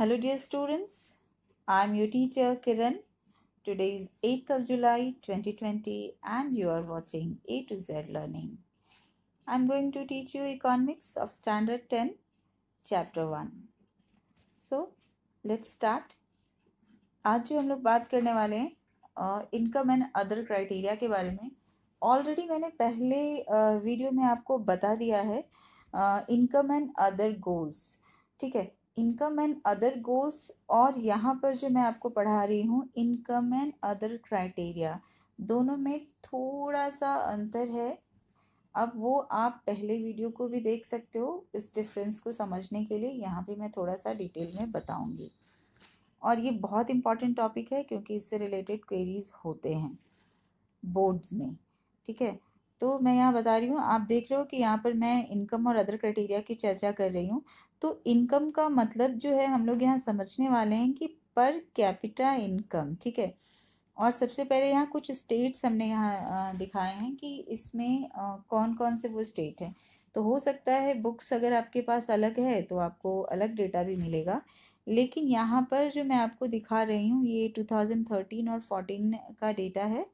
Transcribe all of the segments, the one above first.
Hello dear students, I am your teacher Kiran. Today is 8th of July 2020 and you are watching A to Z Learning. I am going to teach you economics of standard 10 chapter 1. So let's start. आज जो हम लोग बात करने वाले हैं income and other criteria के बारे में ऑलरेडी मैंने पहले वीडियो में आपको बता दिया है इनकम एंड अदर गोल्स ठीक है इनकम एंड अदर गोल्स और यहाँ पर जो मैं आपको पढ़ा रही हूँ इनकम एंड अदर क्राइटेरिया दोनों में थोड़ा सा अंतर है अब वो आप पहले वीडियो को भी देख सकते हो इस डिफरेंस को समझने के लिए यहाँ पे मैं थोड़ा सा डिटेल में बताऊँगी और ये बहुत इंपॉर्टेंट टॉपिक है क्योंकि इससे रिलेटेड क्वेरीज होते हैं बोर्ड्स में ठीक है तो मैं यहाँ बता रही हूँ आप देख रहे हो कि यहाँ पर मैं इनकम और अदर क्राइटेरिया की चर्चा कर रही हूँ तो इनकम का मतलब जो है हम लोग यहाँ समझने वाले हैं कि पर कैपिटा इनकम ठीक है और सबसे पहले यहाँ कुछ स्टेट्स हमने यहाँ दिखाए हैं कि इसमें कौन कौन से वो स्टेट हैं तो हो सकता है बुक्स अगर आपके पास अलग है तो आपको अलग डेटा भी मिलेगा लेकिन यहाँ पर जो मैं आपको दिखा रही हूँ ये थर्टीन और फोर्टीन का डेटा है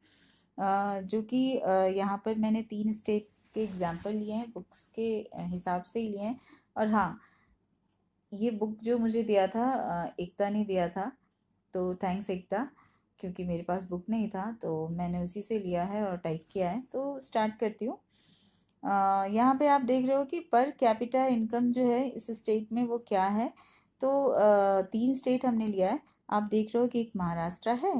जो कि यहाँ पर मैंने तीन स्टेट्स के एग्ज़ाम्पल लिए हैं बुक्स के हिसाब से ही लिए हैं और हाँ ये बुक जो मुझे दिया था एकता ने दिया था तो थैंक्स एकता क्योंकि मेरे पास बुक नहीं था तो मैंने उसी से लिया है और टाइप किया है तो स्टार्ट करती हूँ यहाँ पे आप देख रहे हो कि पर कैपिटा इनकम जो है इस स्टेट में वो क्या है तो आ, तीन स्टेट हमने लिया है आप देख रहे हो कि एक महाराष्ट्र है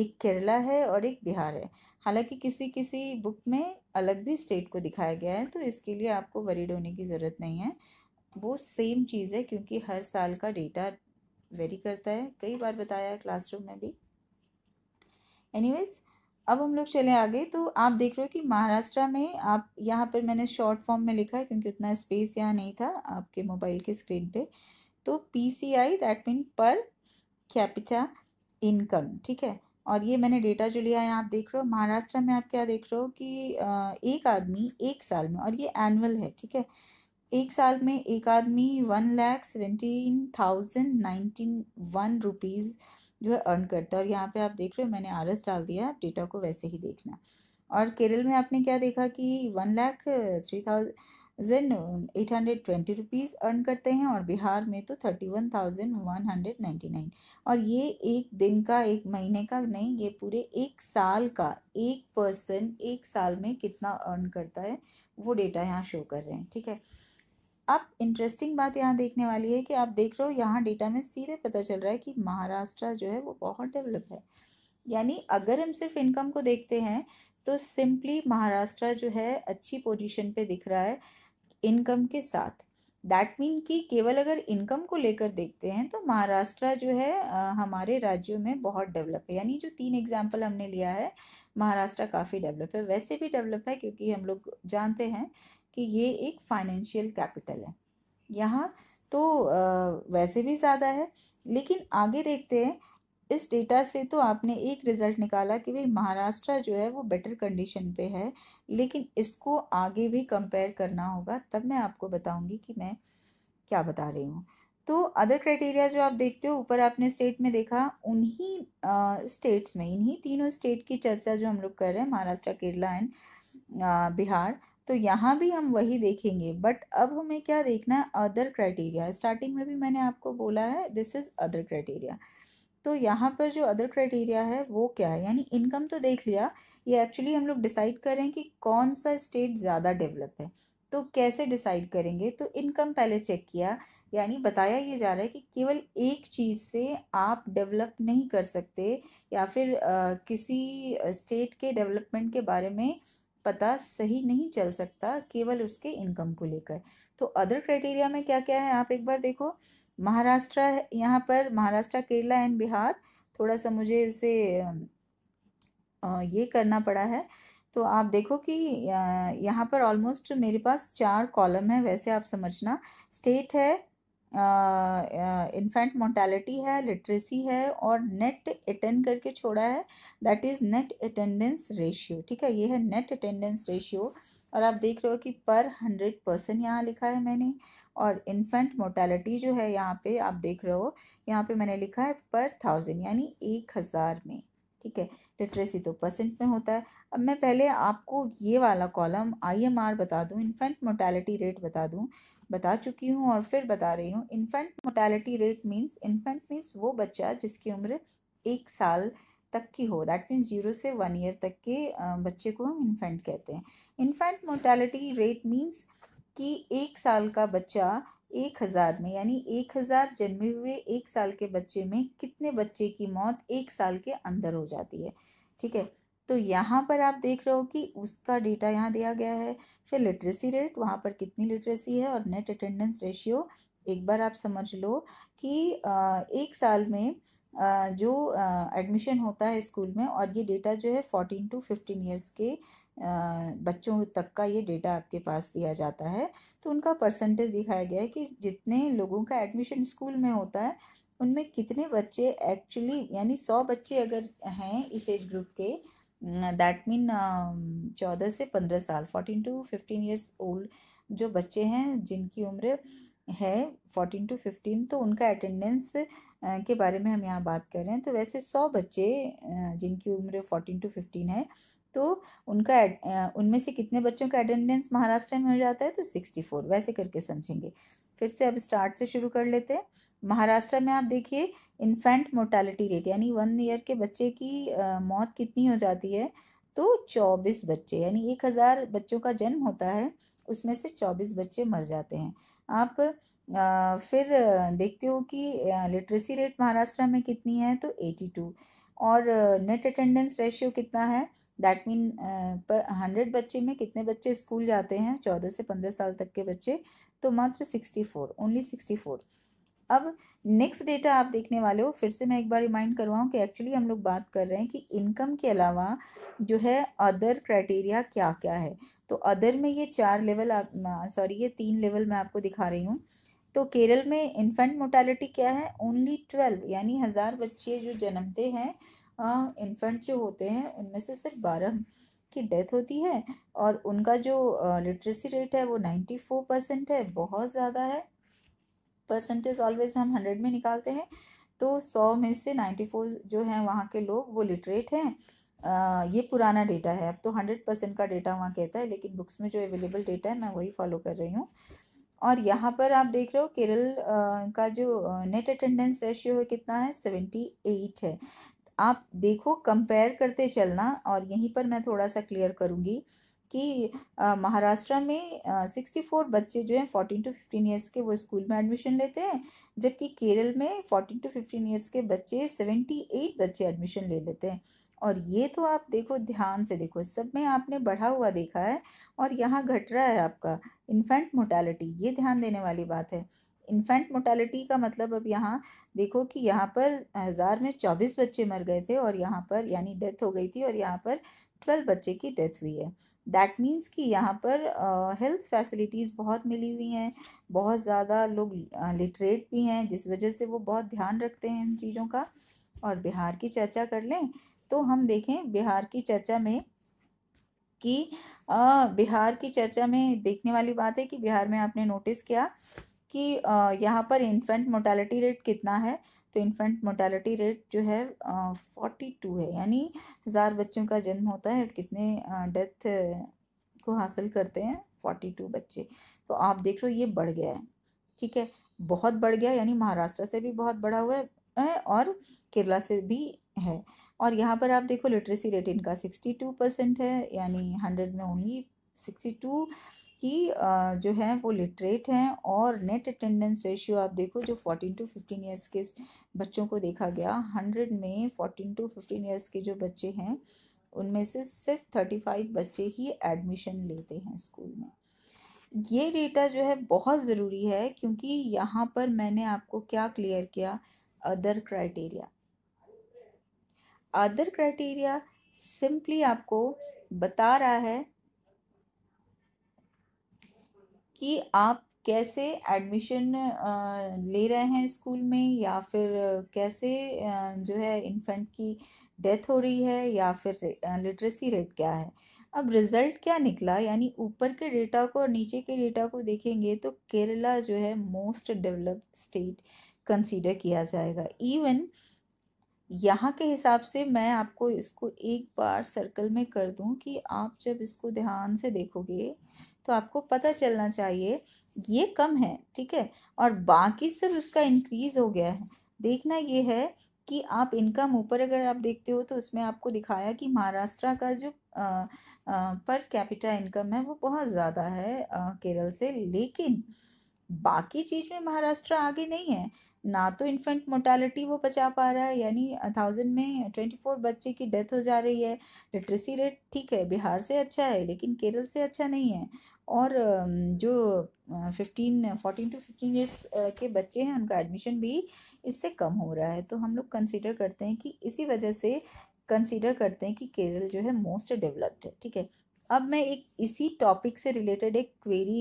एक केरला है और एक बिहार है हालांकि किसी किसी बुक में अलग भी स्टेट को दिखाया गया है तो इसके लिए आपको वरीड होने की ज़रूरत नहीं है वो सेम चीज़ है क्योंकि हर साल का डेटा वेरी करता है कई बार बताया है क्लासरूम में भी एनीवेज अब हम लोग चले आगे तो आप देख रहे हो कि महाराष्ट्र में आप यहाँ पर मैंने शॉर्ट फॉर्म में लिखा है क्योंकि उतना स्पेस यहाँ नहीं था आपके मोबाइल के स्क्रीन पे तो P C I that mean per capita income ठीक है और ये मैंने डेटा जो लिया है आप देख रहे हो महाराष्ट्र में आप क्या देख रहे हो कि एक आदमी एक साल में और ये एनुअल है ठीक है एक साल में एक आदमी one lakh seventeen thousand nineteen one rupees जो है अर्न करता है और यहाँ पे आप देख रहे हो मैंने आर एस डाल दिया आप डेटा को वैसे ही देखना और केरल में आपने क्या देखा कि वन लैख थ्री थाउजेंड जेन eight hundred twenty rupees earn करते हैं और बिहार में तो thirty one thousand one hundred ninety nine और ये एक दिन का एक महीने का नहीं ये पूरे एक साल का एक पर्सन एक साल में कितना अर्न करता है वो डेटा यहाँ शो कर रहे हैं ठीक है अब इंटरेस्टिंग बात यहाँ देखने वाली है कि आप देख रहे हो यहाँ डेटा में सीधे पता चल रहा है कि महाराष्ट्र जो है वो बहुत डेवलप है यानी अगर हम सिर्फ इनकम को देखते हैं तो सिंपली महाराष्ट्र जो है अच्छी पोजीशन पे दिख रहा है इनकम के साथ दैट मीन कि केवल अगर इनकम को लेकर देखते हैं तो महाराष्ट्र जो है हमारे राज्यों में बहुत डेवलप है यानी जो तीन एग्जाम्पल हमने लिया है महाराष्ट्र काफ़ी डेवलप है वैसे भी डेवलप है क्योंकि हम लोग जानते हैं कि ये एक फाइनेंशियल कैपिटल है यहाँ तो वैसे भी ज़्यादा है लेकिन आगे देखते हैं इस डेटा से तो आपने एक रिज़ल्ट निकाला कि भाई महाराष्ट्र जो है वो बेटर कंडीशन पे है लेकिन इसको आगे भी कंपेयर करना होगा तब मैं आपको बताऊंगी कि मैं क्या बता रही हूँ तो अदर क्राइटेरिया जो आप देखते हो ऊपर आपने स्टेट में देखा उन्हीं स्टेट्स में इन्हीं तीनों स्टेट की चर्चा जो हम लोग कर रहे हैं महाराष्ट्र केरला एंड बिहार तो यहाँ भी हम वही देखेंगे बट अब हमें क्या देखना है अदर क्राइटेरिया स्टार्टिंग में भी मैंने आपको बोला है दिस इज़ अदर क्राइटेरिया तो यहाँ पर जो अदर क्राइटेरिया है वो क्या है यानी इनकम तो देख लिया ये एक्चुअली हम लोग डिसाइड करें कि कौन सा स्टेट ज़्यादा डेवलप है तो कैसे डिसाइड करेंगे तो इनकम पहले चेक किया यानी बताया ये जा रहा है कि केवल एक चीज़ से आप डेवलप नहीं कर सकते या फिर आ, किसी स्टेट के डेवलपमेंट के बारे में पता सही नहीं चल सकता केवल उसके इनकम को लेकर तो अदर क्राइटेरिया में क्या क्या है आप एक बार देखो महाराष्ट्र यहाँ पर महाराष्ट्र केरला एंड बिहार थोड़ा सा मुझे इसे ये करना पड़ा है तो आप देखो कि यहाँ पर ऑलमोस्ट मेरे पास चार कॉलम है वैसे आप समझना स्टेट है इन्फेंट मोर्टेलिटी है लिटरेसी है और नेट अटेंड करके छोड़ा है that is net attendance ratio ठीक है ये है नेट अटेंडेंस रेशियो और आप देख रहे हो कि पर हंड्रेड परसेंट यहाँ लिखा है मैंने और इन्फेंट मोर्टेलिटी जो है यहाँ पे आप देख रहे हो यहाँ पे मैंने लिखा है पर थाउजेंड यानी एक हज़ार में ठीक है लिटरेसी तो परसेंट में होता है अब मैं पहले आपको ये वाला कॉलम आईएमआर बता दूँ इन्फेंट मोर्टेलिटी रेट बता दूँ बता चुकी हूँ और फिर बता रही हूँ infant mortality rate means infant means वो बच्चा जिसकी उम्र एक साल तक की हो दैट मीन्स जीरो से वन ईयर तक के बच्चे को हम इन्फेंट कहते हैं इन्फेंट मोर्टेलिटी रेट मीन्स कि एक साल का बच्चा एक हज़ार में यानी एक हज़ार जन्मे हुए एक साल के बच्चे में कितने बच्चे की मौत एक साल के अंदर हो जाती है ठीक है तो यहाँ पर आप देख रहे हो कि उसका डेटा यहाँ दिया गया है फिर लिटरेसी रेट वहाँ पर कितनी लिटरेसी है और नेट अटेंडेंस रेशियो एक बार आप समझ लो कि एक साल में जो एडमिशन होता है स्कूल में और ये डेटा जो है फोर्टीन टू फिफ्टीन ईयर्स के बच्चों तक का ये डेटा आपके पास दिया जाता है तो उनका परसेंटेज दिखाया गया है कि जितने लोगों का एडमिशन स्कूल में होता है उनमें कितने बच्चे एक्चुअली यानी सौ बच्चे अगर हैं इस एज ग्रुप के दैट मीन चौदह से पंद्रह साल fourteen to fifteen years old जो बच्चे हैं जिनकी उम्र है फोर्टीन टू फिफ्टीन तो उनका अटेंडेंस के बारे में हम यहाँ बात कर रहे हैं तो वैसे सौ बच्चे जिनकी उम्र फोर्टीन टू फिफ्टीन है तो उनका उनमें से कितने बच्चों का अटेंडेंस महाराष्ट्र में हो जाता है तो सिक्सटी फोर वैसे करके समझेंगे फिर से अब स्टार्ट से शुरू कर लेते हैं महाराष्ट्र में आप देखिए इन्फेंट मोर्टालिटी रेट यानी वन ईयर के बच्चे की मौत कितनी हो जाती है तो चौबीस बच्चे यानी एक हज़ार बच्चों का जन्म होता है उसमें से चौबीस बच्चे मर जाते हैं आप फिर देखते हो कि लिटरेसी रेट महाराष्ट्र में कितनी है तो एटी टू और नेट अटेंडेंस रेशियो कितना है दैट मीन पर हंड्रेड बच्चे में कितने बच्चे स्कूल जाते हैं चौदह से पंद्रह साल तक के बच्चे तो मात्र sixty four only sixty four अब नेक्स्ट डेटा आप देखने वाले हो फिर से मैं एक बार रिमाइंड करवाऊँ कि एक्चुअली हम लोग बात कर रहे हैं कि इनकम के अलावा जो है अदर क्राइटेरिया क्या क्या है तो अदर में ये चार लेवल आप सॉरी ये तीन लेवल मैं आपको दिखा रही हूँ तो केरल में इन्फेंट मोटालिटी क्या है ओनली ट्वेल्व यानी हज़ार बच्चे जो जन्मते हैं इन्फेंट जो होते हैं उनमें से सिर्फ बारह की डेथ होती है और उनका जो लिटरेसी रेट है वो नाइन्टी फोर परसेंट है बहुत ज़्यादा है परसेंटेज ऑलवेज हम हंड्रेड में निकालते हैं तो सौ में से नाइन्टी फोर जो हैं वहाँ के लोग वो लिटरेट हैं ये पुराना डेटा है अब तो हंड्रेड परसेंट का डेटा वहाँ कहता है लेकिन बुक्स में जो अवेलेबल डेटा है मैं वही फॉलो कर रही हूँ और यहाँ पर आप देख रहे हो केरल का जो नेट अटेंडेंस रेशियो है कितना है सेवेंटी एट है आप देखो कंपेयर करते चलना और यहीं पर मैं थोड़ा सा क्लियर करूँगी कि महाराष्ट्र में सिक्सटी फोर बच्चे जो हैं फोर्टीन टू फिफ्टीन ईयर्स के वो स्कूल में एडमिशन लेते हैं जबकि केरल में फोर्टीन टू फिफ्टीन ईयर्स के बच्चे सेवेंटी एट बच्चे एडमिशन ले लेते हैं और ये तो आप देखो ध्यान से देखो सब में आपने बढ़ा हुआ देखा है और यहाँ घट रहा है आपका इन्फेंट मोटेलिटी ये ध्यान देने वाली बात है इन्फेंट मोटेलिटी का मतलब अब यहाँ देखो कि यहाँ पर हज़ार में चौबीस बच्चे मर गए थे और यहाँ पर यानी डेथ हो गई थी और यहाँ पर ट्वेल्व बच्चे की डेथ हुई है दैट मीन्स कि यहाँ पर हेल्थ uh, फैसिलिटीज़ बहुत मिली हुई हैं बहुत ज़्यादा लोग लिटरेट uh, भी हैं जिस वजह से वो बहुत ध्यान रखते हैं इन चीज़ों का और बिहार की चर्चा कर लें तो हम देखें बिहार की चर्चा में कि बिहार की चर्चा में देखने वाली बात है कि बिहार में आपने नोटिस किया कि यहाँ पर इन्फेंट मोटेलिटी रेट कितना है तो इन्फेंट मोर्टेलिटी रेट जो है फोर्टी टू है यानी हज़ार बच्चों का जन्म होता है कितने डेथ को हासिल करते हैं फोर्टी टू बच्चे तो आप देख रहे हो ये बढ़ गया है ठीक है बहुत बढ़ गया यानी महाराष्ट्र से भी बहुत बढ़ा हुआ है और केरला से भी है और यहाँ पर आप देखो लिटरेसी रेट इनका सिक्सटी टू परसेंट है यानी हंड्रेड में ओनली सिक्सटी टू कि जो है वो लिटरेट हैं और नेट अटेंडेंस रेशियो आप देखो जो फोर्टीन टू फिफ्टीन ईयर्स के बच्चों को देखा गया हंड्रेड में फोर्टीन टू फिफ्टीन ईयर्स के जो बच्चे हैं उनमें से सिर्फ थर्टी फाइव बच्चे ही एडमिशन लेते हैं स्कूल में ये डेटा जो है बहुत ज़रूरी है क्योंकि यहाँ पर मैंने आपको क्या क्लियर किया other criteria other criteria simply आपको बता रहा है कि आप कैसे एडमिशन ले रहे हैं स्कूल में या फिर कैसे जो है इन्फेंट की डेथ हो रही है या फिर लिटरेसी रेट क्या है अब रिज़ल्ट क्या निकला यानी ऊपर के डेटा को और नीचे के डेटा को देखेंगे तो केरला जो है मोस्ट डेवलप्ड स्टेट कंसीडर किया जाएगा इवन यहाँ के हिसाब से मैं आपको इसको एक बार सर्कल में कर दूँ कि आप जब इसको ध्यान से देखोगे तो आपको पता चलना चाहिए ये कम है ठीक है और बाकी सब उसका इंक्रीज़ हो गया है देखना ये है कि आप इनकम ऊपर अगर आप देखते हो तो उसमें आपको दिखाया कि महाराष्ट्र का जो आ, आ, पर कैपिटा इनकम है वो बहुत ज़्यादा है आ, केरल से लेकिन बाकी चीज़ में महाराष्ट्र आगे नहीं है ना तो इन्फेंट मोटालिटी वो बचा पा रहा है यानी थाउजेंड में ट्वेंटी फोर बच्चे की डेथ हो जा रही है लिटरेसी रेट ठीक है बिहार से अच्छा है लेकिन केरल से अच्छा नहीं है और जो fifteen fourteen to fifteen years के बच्चे हैं उनका एडमिशन भी इससे कम हो रहा है तो हम लोग कंसिडर करते हैं कि इसी वजह से कंसिडर करते हैं कि केरल जो है मोस्ट डेवलप्ड है ठीक है अब मैं एक इसी टॉपिक से रिलेटेड एक क्वेरी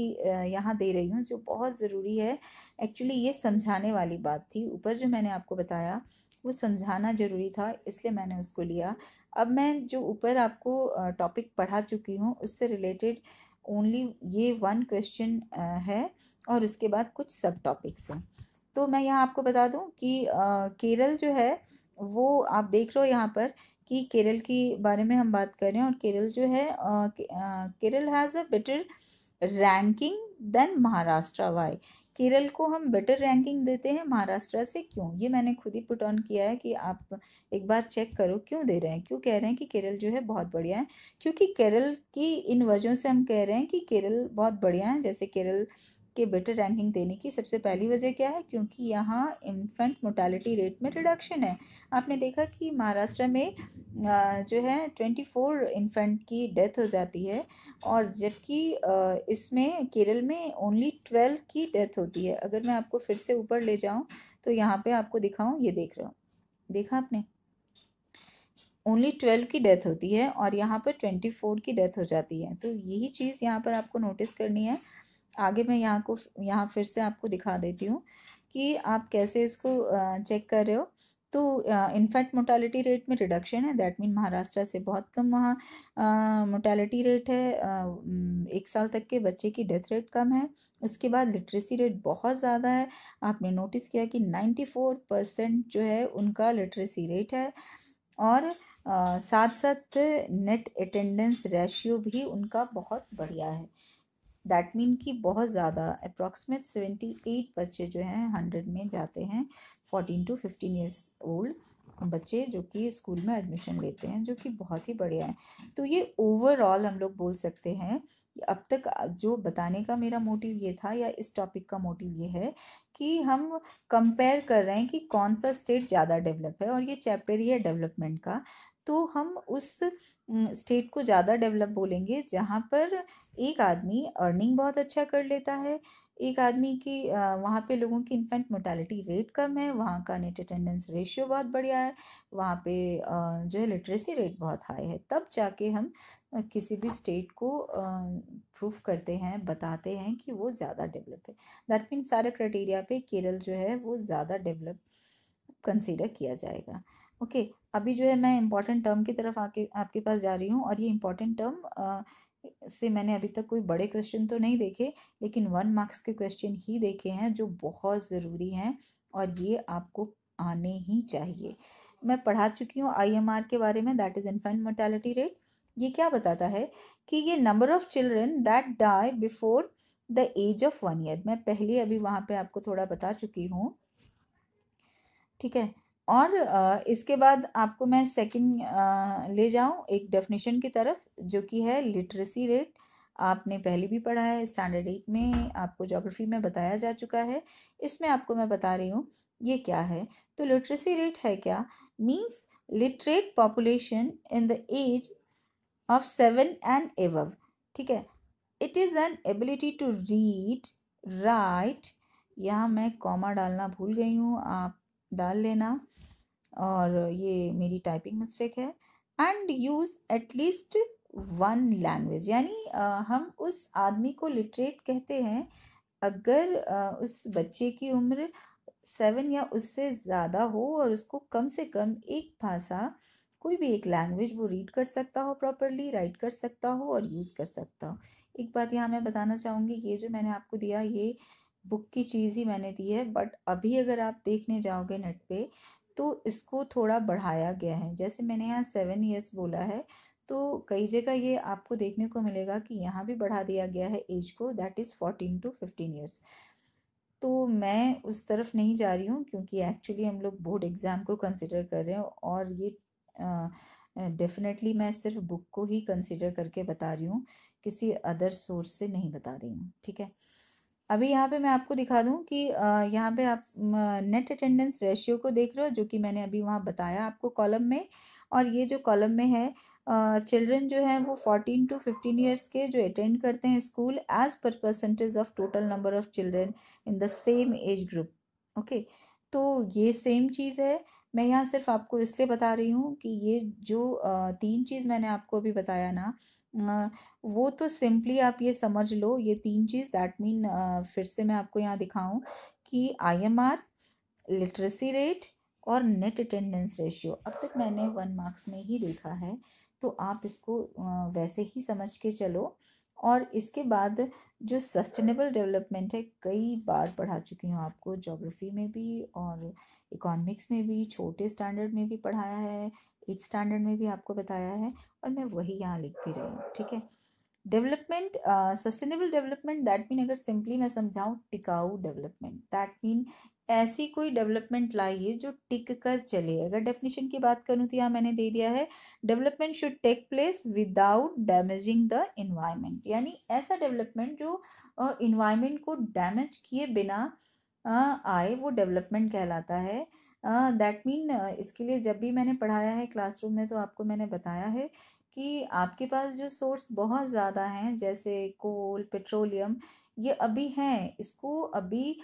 यहाँ दे रही हूँ जो बहुत ज़रूरी है एक्चुअली ये समझाने वाली बात थी ऊपर जो मैंने आपको बताया वो समझाना ज़रूरी था इसलिए मैंने उसको लिया अब मैं जो ऊपर आपको टॉपिक पढ़ा चुकी हूँ उससे रिलेटेड ओनली ये वन क्वेश्चन है और उसके बाद कुछ सब टॉपिक्स हैं तो मैं यहाँ आपको बता दूँ कि केरल जो है वो आप देख लो यहाँ पर कि केरल के बारे में हम बात कर रहे हैं और केरल जो है Kerala has a better ranking than Maharashtra why Kerala को हम बेटर रैंकिंग देते हैं महाराष्ट्र से क्यों ये मैंने खुद ही पुट ऑन किया है कि आप एक बार चेक करो क्यों दे रहे हैं क्यों कह रहे हैं कि केरल जो है बहुत बढ़िया है क्योंकि केरल की इन वजहों से हम कह रहे हैं कि केरल बहुत बढ़िया है जैसे केरल के बेटर रैंकिंग देने की सबसे पहली वजह क्या है क्योंकि यहाँ इन्फेंट मोटेलिटी रेट में रिडक्शन है आपने देखा कि महाराष्ट्र में जो है ट्वेंटी फोर इन्फेंट की डेथ हो जाती है और जबकि इसमें केरल में ओनली ट्वेल्व की डेथ होती है अगर मैं आपको फिर से ऊपर ले जाऊँ तो यहाँ पर आपको दिखाऊँ ये देख रहा हूँ देखा आपने ओनली ट्वेल्व की डेथ होती है और यहाँ पर ट्वेंटी फोर की डेथ हो जाती है तो यही चीज़ यहाँ पर आपको नोटिस करनी है आगे मैं यहाँ को यहाँ फिर से आपको दिखा देती हूँ कि आप कैसे इसको चेक कर रहे हो तो इन्फेंट मोटालिटी रेट में रिडक्शन है दैट मीन महाराष्ट्र से बहुत कम वहाँ मोटालिटी रेट है uh, एक साल तक के बच्चे की डेथ रेट कम है उसके बाद लिटरेसी रेट बहुत ज़्यादा है आपने नोटिस किया कि नाइन्टी फोर परसेंट जो है उनका लिटरेसी रेट है और uh, साथ साथ नेट अटेंडेंस रेशियो भी उनका बहुत बढ़िया है दैट मीन कि बहुत ज़्यादा अप्रॉक्सीमेट सेवेंटी एट बच्चे जो हैं हंड्रेड में जाते हैं fourteen to fifteen years old बच्चे जो कि स्कूल में एडमिशन लेते हैं जो कि बहुत ही बढ़िया है तो ये ओवरऑल हम लोग बोल सकते हैं अब तक जो बताने का मेरा मोटिव ये था या इस टॉपिक का मोटिव ये है कि हम कंपेयर कर रहे हैं कि कौन सा स्टेट ज़्यादा डेवलप है और ये चैप्टर ही है डेवलपमेंट का तो हम उस स्टेट को ज़्यादा डेवलप बोलेंगे जहाँ पर एक आदमी अर्निंग बहुत अच्छा कर लेता है एक आदमी की वहाँ पे लोगों की इन्फेंट मोटालिटी रेट कम है वहाँ का नेट अटेंडेंस रेशियो बहुत बढ़िया है वहाँ पे जो है लिटरेसी रेट बहुत हाई है तब जाके हम किसी भी स्टेट को प्रूफ करते हैं बताते हैं कि वो ज़्यादा डेवलप है दैट मीन सारे क्राइटेरिया पे केरल जो है वो ज़्यादा डेवलप कंसिडर किया जाएगा ओके okay, अभी जो है मैं इम्पॉर्टेंट टर्म की तरफ आके आपके पास जा रही हूँ और ये इम्पॉर्टेंट टर्म से मैंने अभी तक कोई बड़े क्वेश्चन तो नहीं देखे लेकिन वन मार्क्स के क्वेश्चन ही देखे हैं जो बहुत ज़रूरी हैं और ये आपको आने ही चाहिए मैं पढ़ा चुकी हूँ आई के बारे में that is infant mortality rate ये क्या बताता है कि ये number of children that die before the age of one year मैं पहले अभी वहाँ पे आपको थोड़ा बता चुकी हूँ ठीक है और इसके बाद आपको मैं सेकंड ले जाऊं एक डेफिनेशन की तरफ जो कि है लिटरेसी रेट आपने पहले भी पढ़ा है स्टैंडर्ड एट में आपको जोग्राफी में बताया जा चुका है इसमें आपको मैं बता रही हूँ ये क्या है तो लिटरेसी रेट है क्या means literate population in the age of seven and above ठीक है it is an ability to read write यहाँ मैं कॉमा डालना भूल गई हूँ आप डाल लेना और ये मेरी टाइपिंग मिस्टेक है and use at least one language यानी हम उस आदमी को लिटरेट कहते हैं अगर उस बच्चे की उम्र सेवन या उससे ज़्यादा हो और उसको कम से कम एक भाषा कोई भी एक लैंग्वेज वो रीड कर सकता हो प्रॉपरली राइट कर सकता हो और यूज़ कर सकता हो एक बात यहाँ मैं बताना चाहूँगी ये जो मैंने आपको दिया ये बुक की चीज़ ही मैंने दी है बट अभी अगर आप देखने जाओगे नेट पे तो इसको थोड़ा बढ़ाया गया है जैसे मैंने यहाँ सेवन ईयर्स बोला है तो कई जगह ये आपको देखने को मिलेगा कि यहाँ भी बढ़ा दिया गया है एज को that is fourteen to fifteen years तो मैं उस तरफ नहीं जा रही हूँ क्योंकि एक्चुअली हम लोग बोर्ड एग्ज़ाम को कंसिडर कर रहे हैं और ये डेफिनेटली मैं सिर्फ बुक को ही कंसिडर करके बता रही हूँ किसी अदर सोर्स से नहीं बता रही हूँ ठीक है अभी यहाँ पे मैं आपको दिखा दूँ कि यहाँ पे आप नेट अटेंडेंस रेशियो को देख रहे हो जो कि मैंने अभी वहाँ बताया आपको कॉलम में और ये जो कॉलम में है चिल्ड्रन जो है वो फोर्टीन टू फिफ्टीन ईयर्स के जो अटेंड करते हैं स्कूल एज पर percentage of total number of children in the same age group okay तो ये सेम चीज़ है मैं यहाँ सिर्फ आपको इसलिए बता रही हूँ कि ये जो तीन चीज़ मैंने आपको अभी बताया ना वो तो सिंपली आप ये समझ लो ये तीन चीज़ दैट मीन फिर से मैं आपको यहाँ दिखाऊँ कि आईएमआर लिटरेसी रेट और नेट अटेंडेंस रेशियो अब तक मैंने वन मार्क्स में ही देखा है तो आप इसको वैसे ही समझ के चलो और इसके बाद जो सस्टेनेबल डेवलपमेंट है कई बार पढ़ा चुकी हूँ आपको ज्योग्राफी में भी और इकोनॉमिक्स में भी छोटे स्टैंडर्ड में भी पढ़ाया है एट स्टैंडर्ड में भी आपको बताया है और मैं वही यहाँ लिख भी रही हूँ ठीक है development sustainable development that mean अगर सिंपली मैं समझाऊँ टिकाऊ डेवलपमेंट दैट मीन ऐसी कोई डेवलपमेंट लाइए जो टिक कर चले अगर डेफिनेशन की बात करूँ तो यहाँ मैंने दे दिया है development should take place without damaging the environment यानी ऐसा डेवलपमेंट जो इन्वायरमेंट uh, को डैमेज किए बिना uh, आए वो डेवलपमेंट कहलाता है दैट हाँ, मीन इसके लिए जब भी मैंने पढ़ाया है क्लासरूम में तो आपको मैंने बताया है कि आपके पास जो सोर्स बहुत ज़्यादा हैं जैसे कोल पेट्रोलियम ये अभी हैं इसको अभी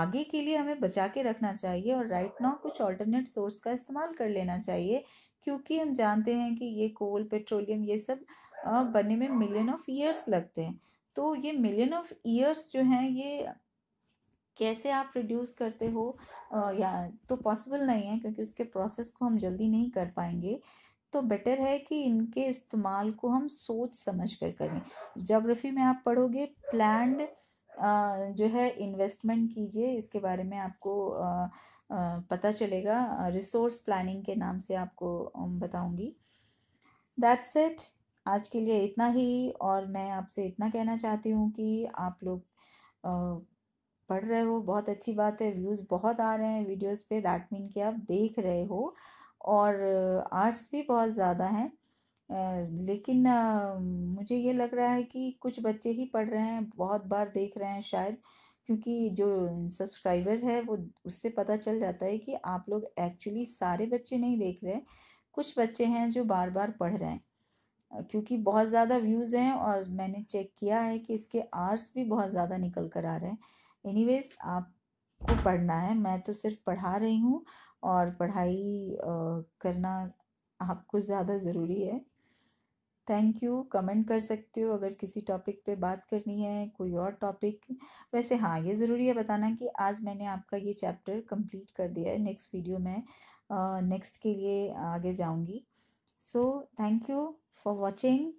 आगे के लिए हमें बचा के रखना चाहिए और राइट नाउ कुछ ऑल्टरनेट सोर्स का इस्तेमाल कर लेना चाहिए क्योंकि हम जानते हैं कि ये कोल पेट्रोलियम ये सब बनने में मिलियन ऑफ ईयर्स लगते हैं तो ये मिलियन ऑफ ईयर्स जो हैं ये कैसे आप रिड्यूस करते हो या तो पॉसिबल नहीं है क्योंकि उसके प्रोसेस को हम जल्दी नहीं कर पाएंगे तो बेटर है कि इनके इस्तेमाल को हम सोच समझ कर करें जोग्राफी में आप पढ़ोगे प्लैंड जो है इन्वेस्टमेंट कीजिए इसके बारे में आपको पता चलेगा रिसोर्स प्लानिंग के नाम से आपको बताऊंगी दैट्स इट आज के लिए इतना ही और मैं आपसे इतना कहना चाहती हूँ कि आप लोग पढ़ रहे हो बहुत अच्छी बात है व्यूज़ बहुत आ रहे हैं वीडियोस पे दैट मीन कि आप देख रहे हो और आर्ट्स भी बहुत ज़्यादा हैं लेकिन मुझे ये लग रहा है कि कुछ बच्चे ही पढ़ रहे हैं बहुत बार देख रहे हैं शायद क्योंकि जो सब्सक्राइबर है वो उससे पता चल जाता है कि आप लोग एक्चुअली सारे बच्चे नहीं देख रहे कुछ बच्चे हैं जो बार बार पढ़ रहे हैं क्योंकि बहुत ज़्यादा व्यूज़ हैं और मैंने चेक किया है कि इसके आर्ट्स भी बहुत ज़्यादा निकल कर आ रहे हैं एनीवेज आपको पढ़ना है मैं तो सिर्फ पढ़ा रही हूँ और पढ़ाई करना आपको ज़्यादा ज़रूरी है थैंक यू कमेंट कर सकते हो अगर किसी टॉपिक पे बात करनी है कोई और टॉपिक वैसे हाँ ये ज़रूरी है बताना कि आज मैंने आपका ये चैप्टर कंप्लीट कर दिया है नेक्स्ट वीडियो में नेक्स्ट के लिए आगे जाऊँगी so thank you for watching